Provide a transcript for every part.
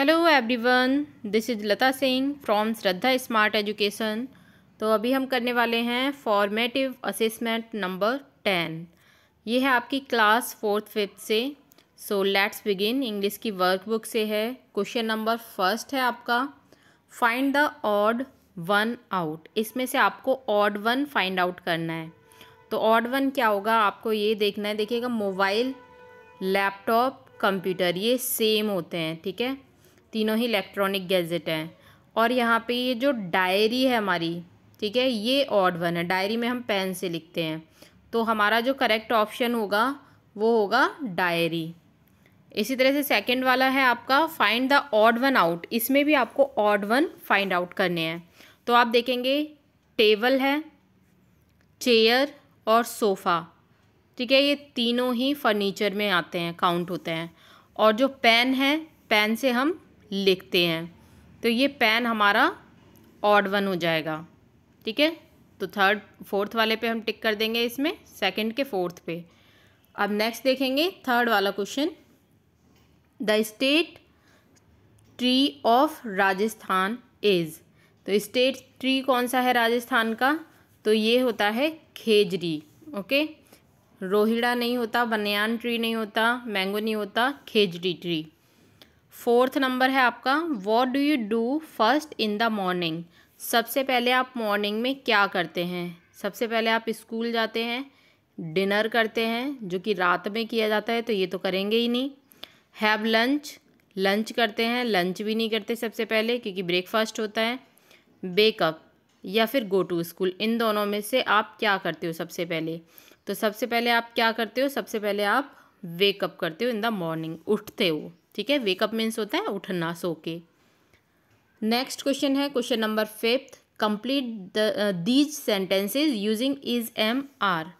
hello everyone this is Lata Singh from Shraddha smart education तो अभी हम करने वाले हैं फॉर्मेटिव असेसमेंट नंबर टेन ये है आपकी क्लास फोर्थ फिफ्थ से सो लेट्स बिगिन इंग्लिश की वर्कबुक से है क्वेश्चन नंबर फर्स्ट है आपका find the odd one out इसमें से आपको ऑड वन फाइंड आउट करना है तो ऑड वन क्या होगा आपको ये देखना है देखिएगा मोबाइल लैपटॉप कंप्यूटर ये सेम होते हैं ठीक है तीनों ही इलेक्ट्रॉनिक गैजेट हैं और यहाँ पे ये जो डायरी है हमारी ठीक है ये ऑड वन है डायरी में हम पेन से लिखते हैं तो हमारा जो करेक्ट ऑप्शन होगा वो होगा डायरी इसी तरह से सेकंड वाला है आपका find the odd one out इसमें भी आपको ऑड वन फाइंड आउट करने हैं तो आप देखेंगे टेबल है चेयर और सोफ़ा ठीक है ये तीनों ही फर्नीचर में आते हैं काउंट होते हैं और जो पेन है पेन से हम लिखते हैं तो ये पेन हमारा ऑड वन हो जाएगा ठीक है तो थर्ड फोर्थ वाले पे हम टिक कर देंगे इसमें सेकंड के फोर्थ पे अब नेक्स्ट देखेंगे थर्ड वाला question the state tree of Rajasthan is तो स्टेट ट्री कौन सा है राजस्थान का तो ये होता है खेजरी ओके रोहिड़ा नहीं होता बनियान ट्री नहीं होता मैंगो नहीं होता खेजरी ट्री फोर्थ नंबर है आपका what do you do first in the morning सबसे पहले आप मॉर्निंग में क्या करते हैं सबसे पहले आप स्कूल जाते हैं डिनर करते हैं जो कि रात में किया जाता है तो ये तो करेंगे ही नहीं हैव लंच लंच करते हैं लंच भी नहीं करते सबसे पहले क्योंकि ब्रेकफास्ट होता है बेकअप या फिर गो टू स्कूल इन दोनों में से आप क्या करते हो सबसे पहले तो सबसे पहले आप क्या करते हो सबसे पहले आप वेकअप करते हो इन द मॉर्निंग उठते हो ठीक है वेकअप मीन्स होता है उठना सो के नेक्स्ट क्वेश्चन है question number fifth complete these sentences using is am are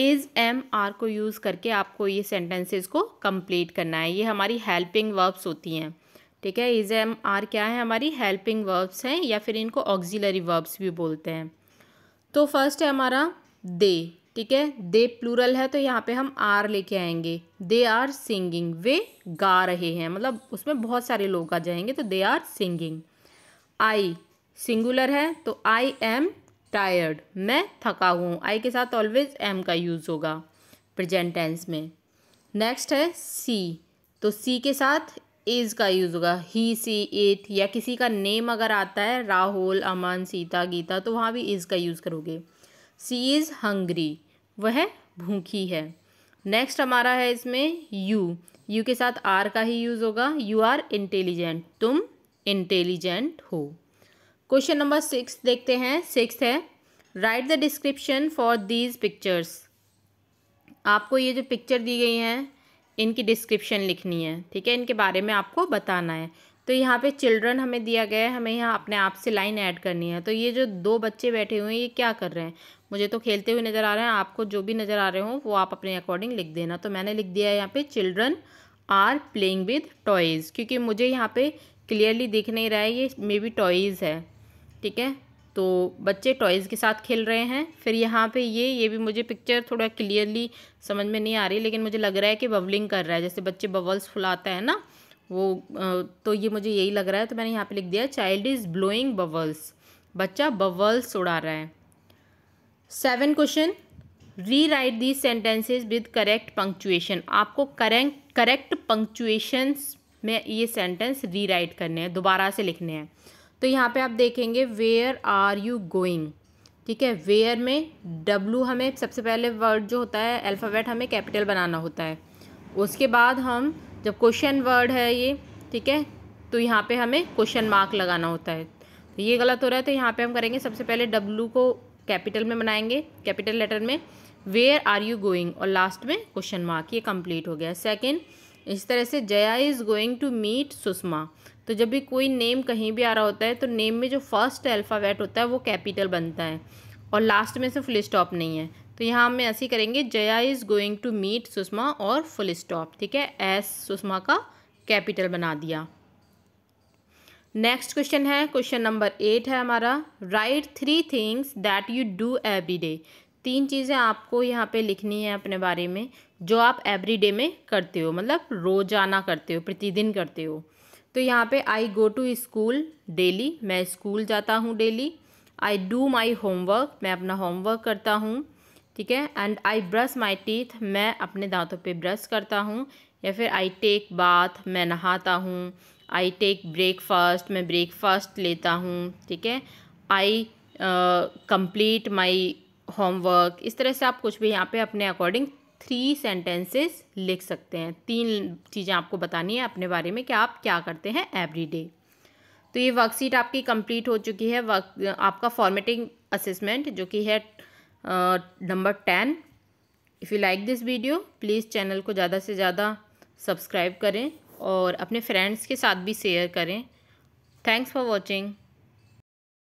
is am are को यूज़ करके आपको ये सेंटेंसेज को कंप्लीट करना है ये हमारी हेल्पिंग वर्ब्स होती हैं ठीक है इज एम आर क्या है हमारी हेल्पिंग वर्ब्स हैं या फिर इनको ऑक्जिलरी वर्ब्स भी बोलते हैं तो फर्स्ट है हमारा दे ठीक है दे प्लूरल है तो यहाँ पे हम आर लेके आएंगे दे आर सिंगिंग वे गा रहे हैं मतलब उसमें बहुत सारे लोग आ जाएंगे तो they are singing I singular है तो आई एम टायर्ड मैं थका हूँ आई के साथ ऑलवेज एम का यूज़ होगा प्रजेंट टेंस में नेक्स्ट है सी तो सी के साथ इज़ का यूज़ होगा ही सी इट या किसी का नेम अगर आता है राहुल अमन सीता गीता तो वहाँ भी इज़ का यूज़ करोगे सी इज़ हंग्री वह भूखी है नेक्स्ट हमारा है इसमें यू यू के साथ आर का ही यूज़ होगा यू आर इंटेलिजेंट तुम इंटेलिजेंट हो क्वेश्चन नंबर सिक्स देखते हैं सिक्स है write the description for these pictures आपको ये जो पिक्चर दी गई हैं इनकी डिस्क्रिप्शन लिखनी है ठीक है इनके बारे में आपको बताना है तो यहाँ पे चिल्ड्रन हमें दिया गया है हमें यहाँ अपने आप से लाइन ऐड करनी है तो ये जो दो बच्चे बैठे हुए हैं ये क्या कर रहे हैं मुझे तो खेलते हुए नज़र आ रहे हैं आपको जो भी नज़र आ रहे हो वो आप अपने अकॉर्डिंग लिख देना तो मैंने लिख दिया है यहाँ पे children are playing with toys क्योंकि मुझे यहाँ पर क्लियरली दिख नहीं रहा है ये मे बी टॉयज़ है ठीक है तो बच्चे टॉयज़ के साथ खेल रहे हैं फिर यहाँ पे ये ये भी मुझे पिक्चर थोड़ा क्लियरली समझ में नहीं आ रही लेकिन मुझे लग रहा है कि बबलिंग कर रहा है जैसे बच्चे बबल्स फुलाते हैं ना वो तो ये मुझे यही लग रहा है तो मैंने यहाँ पे लिख दिया चाइल्ड इज़ ब्लोइंग बबल्स बच्चा बबल्स उड़ा रहा है seven question rewrite the sentences with correct punctuation आपको करेंट करेक्ट पंक्चुएशंस में ये सेंटेंस री राइट करने हैं दोबारा से लिखने हैं तो यहाँ पे आप देखेंगे वेयर आर यू गोइंग ठीक है वेयर में डब्लू हमें सबसे पहले वर्ड जो होता है अल्फ़ाबेट हमें कैपिटल बनाना होता है उसके बाद हम जब क्वेश्चन वर्ड है ये ठीक है तो यहाँ पे हमें क्वेश्चन मार्क लगाना होता है तो ये गलत हो रहा है तो यहाँ पे हम करेंगे सबसे पहले डब्लू को कैपिटल में बनाएंगे कैपिटल लेटर में वेयर आर यू गोइंग और लास्ट में क्वेश्चन मार्क ये कम्प्लीट हो गया सेकेंड इस तरह से Jaya is going to meet Sushma तो जब भी कोई नेम कहीं भी आ रहा होता है तो नेम में जो फर्स्ट अल्फ़ावेट होता है वो कैपिटल बनता है और लास्ट में से फुल स्टॉप नहीं है तो यहाँ हम ऐसे करेंगे Jaya is going to meet Sushma और फुल स्टॉप ठीक है एस सुषमा का कैपिटल बना दिया नेक्स्ट क्वेश्चन है क्वेश्चन नंबर एट है हमारा right three things that you do every day तीन चीज़ें आपको यहाँ पे लिखनी है अपने बारे में जो आप एवरी डे में करते हो मतलब रोजाना करते हो प्रतिदिन करते हो तो यहाँ पे I go to school daily मैं स्कूल जाता हूँ daily I do my homework मैं अपना होमवर्क करता हूँ ठीक है and I brush my teeth मैं अपने दांतों पे ब्रश करता हूँ या फिर आई टेक बाथ मैं नहाता हूँ आई टेक ब्रेकफास्ट मैं ब्रेकफास्ट लेता हूँ ठीक है आई कंप्लीट माई होमवर्क इस तरह से आप कुछ भी यहाँ पे अपने अकॉर्डिंग थ्री सेंटेंसेस लिख सकते हैं तीन चीज़ें आपको बतानी है अपने बारे में कि आप क्या करते हैं एवरी डे तो ये वर्कशीट आपकी कंप्लीट हो चुकी है वर्क आपका फॉर्मेटिंग असेसमेंट जो कि है number ten if you like this video please channel को ज़्यादा से ज़्यादा सब्सक्राइब करें और अपने फ्रेंड्स के साथ भी शेयर करें थैंक्स फॉर वॉचिंग